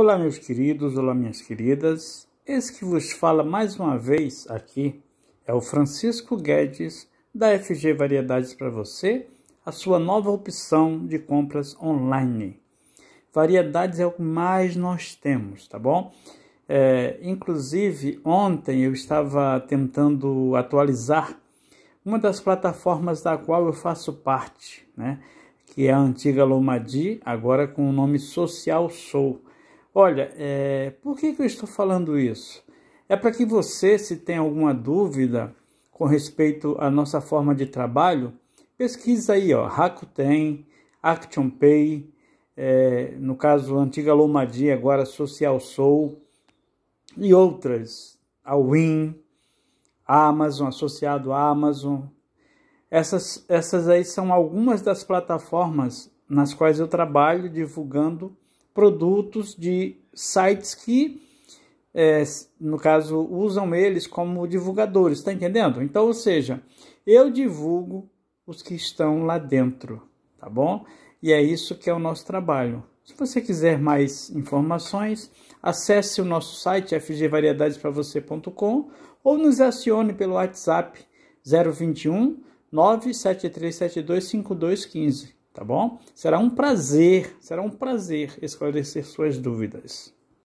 Olá, meus queridos, olá, minhas queridas. Esse que vos fala mais uma vez aqui é o Francisco Guedes, da FG Variedades para você, a sua nova opção de compras online. Variedades é o que mais nós temos, tá bom? É, inclusive, ontem eu estava tentando atualizar uma das plataformas da qual eu faço parte, né? que é a antiga Lomadi, agora com o nome Social Sou. Olha, é, por que, que eu estou falando isso? É para que você, se tem alguma dúvida com respeito à nossa forma de trabalho, pesquisa aí, ó, Rakuten, ActionPay, é, no caso antiga Lomadia, agora Social Soul e outras, a Win, a Amazon, associado à Amazon. Essas, essas aí são algumas das plataformas nas quais eu trabalho divulgando produtos de sites que, é, no caso, usam eles como divulgadores, tá entendendo? Então, ou seja, eu divulgo os que estão lá dentro, tá bom? E é isso que é o nosso trabalho. Se você quiser mais informações, acesse o nosso site fgvariedadespravocê.com ou nos acione pelo WhatsApp 021 973725215 tá bom? Será um prazer, será um prazer esclarecer suas dúvidas.